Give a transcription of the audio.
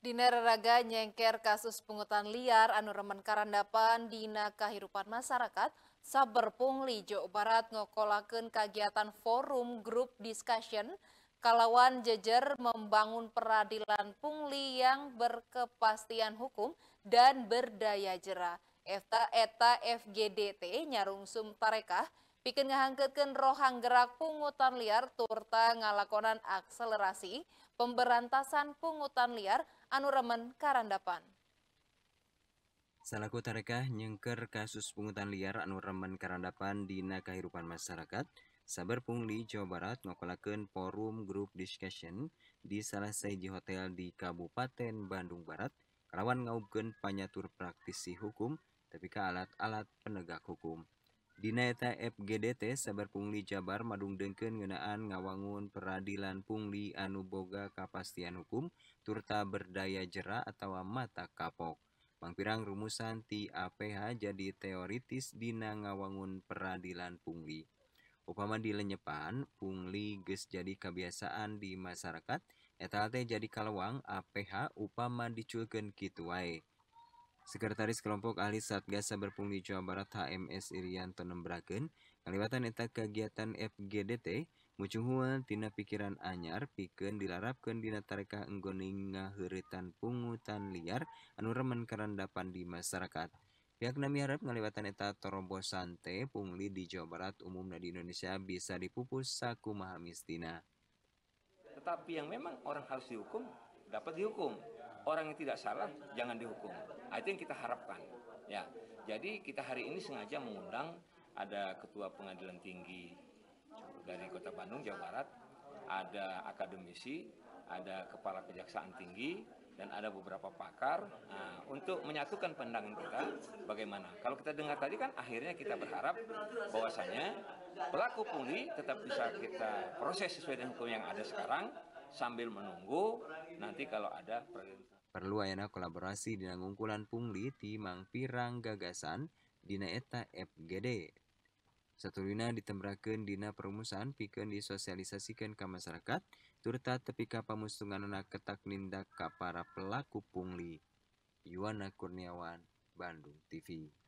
Dina Raga nyengker kasus pungutan liar anu remen karandapan dina kahirupan masyarakat Saber Pungli, Jawa Barat ngokolakeun kegiatan forum grup discussion kalawan jejer membangun peradilan Pungli yang berkepastian hukum dan berdaya jera. Eta, eta FGDT nyarungsum tarekah Pikin ngahangkeutkeun rohang gerak pungutan liar turta ngalakonan akselerasi pemberantasan pungutan liar anu remen karandapan. Salaku tarekah nyengker kasus pungutan liar anu remen karandapan dina kehidupan masyarakat, Sabar Pungli, Jawa Barat ngokolakan forum group discussion di salah seji hotel di Kabupaten Bandung Barat kalawan ngaubkeun panyatur praktisi hukum tapi ke alat-alat penegak hukum. eta FGDT sabar pununggli Jabar Madung dengken ngenaan ngawangun peradilan punggli anubboga kapastian hukum turta berdaya jerah atau mata kapok Pampirang rumusani APH jadi teoritisdinana ngawangun peradilan pungli Upamadi lenyepaan punggli Ge jadi kebiasaan di masyarakat EetaT jadi kalauwang APH Upama dicululken Kitue. Sekretaris kelompok Alili Sat Gaa Berfung di Jawa Barat HMS Iyan Tenembraken kewatan eta kegiatan fGdt mucuhuatina pikiran anyar piken dilarapkandinatareeka nggoninga Huritatan pungutan liar anu remen kepan di masyarakat piak Nam Arabp melewatan eta Torobo Sante pungli di Jawa Barat umumnya di Indonesia bisa diuppus saku mamistina tetapi yang memang orang harus hukum dapat dihukum untuk orang yang tidak salah jangan dihukum. Nah, itu yang kita harapkan. Ya, jadi kita hari ini sengaja mengundang ada ketua pengadilan tinggi dari Kota Bandung Jawa Barat, ada akademisi, ada kepala kejaksaan tinggi, dan ada beberapa pakar nah, untuk menyatukan pandangan kita bagaimana. Kalau kita dengar tadi kan akhirnya kita berharap bahwasanya pelaku pungli tetap bisa kita proses sesuai dengan hukum yang ada sekarang sambil menunggu nanti kalau ada Perlu ayana kolaborasi dengan ngungkulan pungli timang mangpirang gagasan dina eta FGD. Satulina ditembrakan dina perumusan pikeun disosialisasikan ke masyarakat turta tepika anak ketak nindak ka para pelaku pungli. Yuwana Kurniawan, Bandung TV.